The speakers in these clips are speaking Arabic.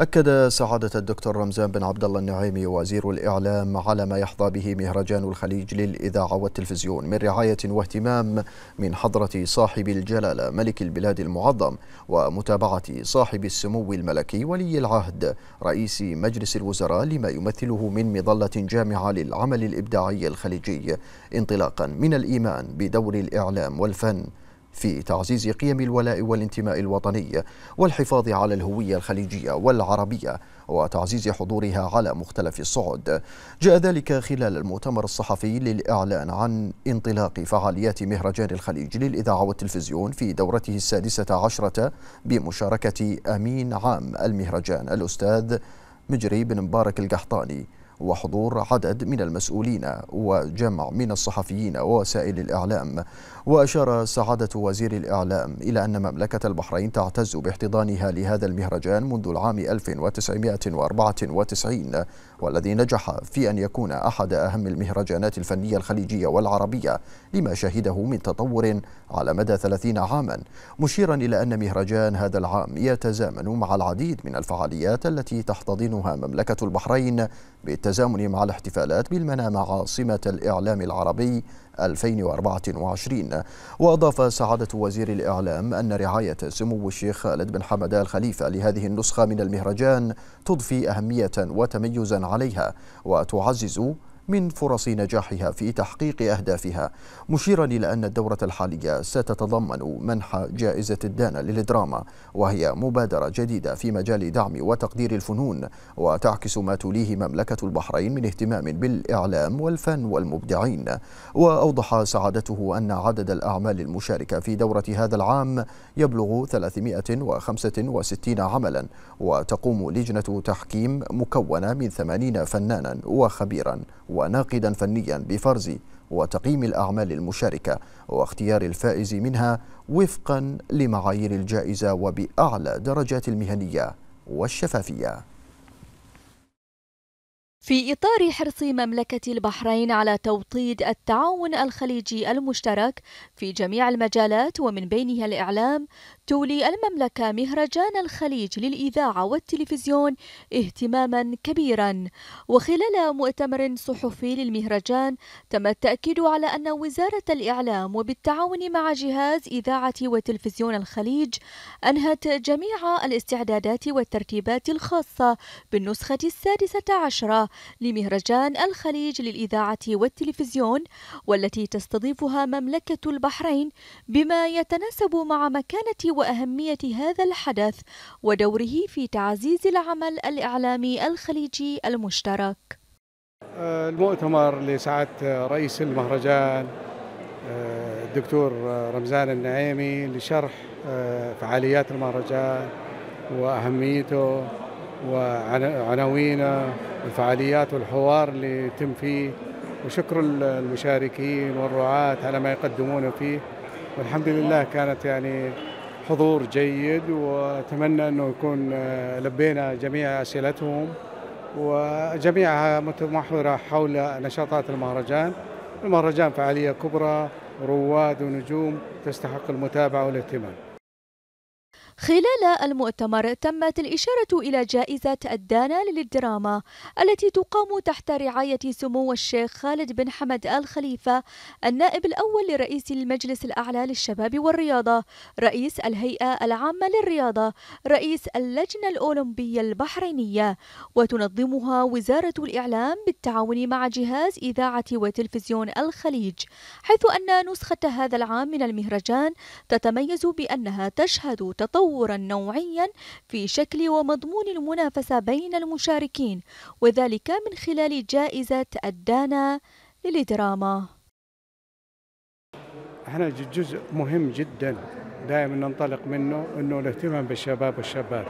أكد سعادة الدكتور رمزان بن عبد الله النعيمي وزير الإعلام على ما يحظى به مهرجان الخليج للإذاعة والتلفزيون من رعاية واهتمام من حضرة صاحب الجلالة ملك البلاد المعظم ومتابعة صاحب السمو الملكي ولي العهد رئيس مجلس الوزراء لما يمثله من مظلة جامعة للعمل الإبداعي الخليجي انطلاقا من الإيمان بدور الإعلام والفن في تعزيز قيم الولاء والانتماء الوطني والحفاظ على الهوية الخليجية والعربية وتعزيز حضورها على مختلف الصعد جاء ذلك خلال المؤتمر الصحفي للإعلان عن انطلاق فعاليات مهرجان الخليج للإذاعة والتلفزيون في دورته السادسة عشرة بمشاركة أمين عام المهرجان الأستاذ مجري بن مبارك القحطاني وحضور عدد من المسؤولين وجمع من الصحفيين ووسائل الإعلام وأشار سعادة وزير الإعلام إلى أن مملكة البحرين تعتز باحتضانها لهذا المهرجان منذ العام 1994 والذي نجح في أن يكون أحد أهم المهرجانات الفنية الخليجية والعربية لما شهده من تطور على مدى 30 عاما مشيرا إلى أن مهرجان هذا العام يتزامن مع العديد من الفعاليات التي تحتضنها مملكة البحرين بالتالي بالتزامن مع الاحتفالات بالمنامة عاصمة الإعلام العربي 2024 وأضاف سعادة وزير الإعلام أن رعاية سمو الشيخ خالد بن حمد الخليفة خليفة لهذه النسخة من المهرجان تضفي أهمية وتميزا عليها وتعزز من فرص نجاحها في تحقيق أهدافها مشيرا إلى أن الدورة الحالية ستتضمن منح جائزة الدانا للدراما وهي مبادرة جديدة في مجال دعم وتقدير الفنون وتعكس ما توليه مملكة البحرين من اهتمام بالإعلام والفن والمبدعين وأوضح سعادته أن عدد الأعمال المشاركة في دورة هذا العام يبلغ 365 عملا وتقوم لجنة تحكيم مكونة من 80 فنانا وخبيرا وناقدا فنيا بفرز وتقييم الأعمال المشاركة واختيار الفائز منها وفقا لمعايير الجائزة وبأعلى درجات المهنية والشفافية في إطار حرص مملكة البحرين على توطيد التعاون الخليجي المشترك في جميع المجالات ومن بينها الإعلام، تولي المملكة مهرجان الخليج للإذاعة والتلفزيون اهتماما كبيرا، وخلال مؤتمر صحفي للمهرجان تم التأكيد على أن وزارة الإعلام وبالتعاون مع جهاز إذاعة وتلفزيون الخليج أنهت جميع الاستعدادات والترتيبات الخاصة بالنسخة السادسة عشرة لمهرجان الخليج للإذاعة والتلفزيون والتي تستضيفها مملكة البحرين بما يتناسب مع مكانة وأهمية هذا الحدث ودوره في تعزيز العمل الإعلامي الخليجي المشترك المؤتمر لسعادة رئيس المهرجان الدكتور رمزان النعيمي لشرح آه، فعاليات المهرجان وأهميته وعناوينه الفعاليات والحوار اللي يتم فيه وشكر المشاركين والرعاة على ما يقدمونه فيه والحمد لله كانت يعني حضور جيد واتمنى انه يكون آه، لبينا جميع اسئلتهم وجميعها متمحوره حول نشاطات المهرجان المهرجان فعاليه كبرى رواد ونجوم تستحق المتابعه والاهتمام خلال المؤتمر تمت الإشارة إلى جائزة الدانا للدراما التي تقام تحت رعاية سمو الشيخ خالد بن حمد آل خليفة النائب الأول لرئيس المجلس الأعلى للشباب والرياضة رئيس الهيئة العامة للرياضة رئيس اللجنة الأولمبية البحرينية وتنظمها وزارة الإعلام بالتعاون مع جهاز إذاعة وتلفزيون الخليج حيث أن نسخة هذا العام من المهرجان تتميز بأنها تشهد تطور تطورا نوعيا في شكل ومضمون المنافسة بين المشاركين وذلك من خلال جائزة الدانا للدراما احنا جزء مهم جدا دائما ننطلق منه انه الاهتمام بالشباب والشباب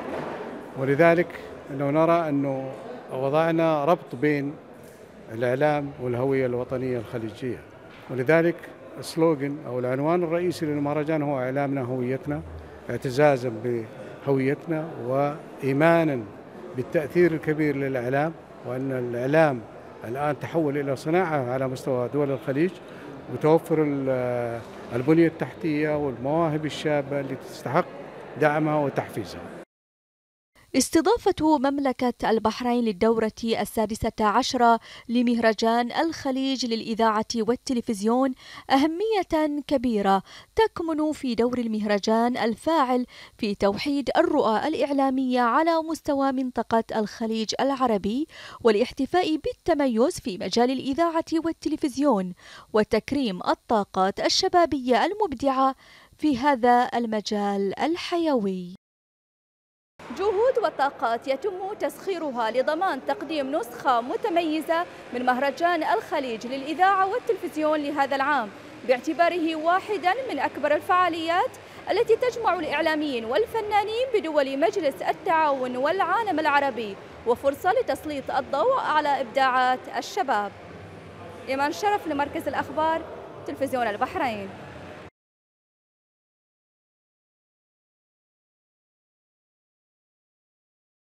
ولذلك انه نرى انه وضعنا ربط بين الاعلام والهويه الوطنيه الخليجيه ولذلك السلوغن او العنوان الرئيسي للمهرجان هو اعلامنا هويتنا اعتزازا بهويتنا وإيمانا بالتأثير الكبير للإعلام وأن الإعلام الآن تحول إلى صناعة على مستوى دول الخليج وتوفر البنية التحتية والمواهب الشابة اللي تستحق دعمها وتحفيزها استضافة مملكة البحرين للدورة السادسة عشرة لمهرجان الخليج للإذاعة والتلفزيون أهمية كبيرة تكمن في دور المهرجان الفاعل في توحيد الرؤى الإعلامية على مستوى منطقة الخليج العربي والاحتفاء بالتميز في مجال الإذاعة والتلفزيون وتكريم الطاقات الشبابية المبدعة في هذا المجال الحيوي الجهود والطاقات يتم تسخيرها لضمان تقديم نسخة متميزة من مهرجان الخليج للإذاعة والتلفزيون لهذا العام باعتباره واحدا من أكبر الفعاليات التي تجمع الإعلاميين والفنانين بدول مجلس التعاون والعالم العربي وفرصة لتسليط الضوء على إبداعات الشباب إيمان شرف لمركز الأخبار تلفزيون البحرين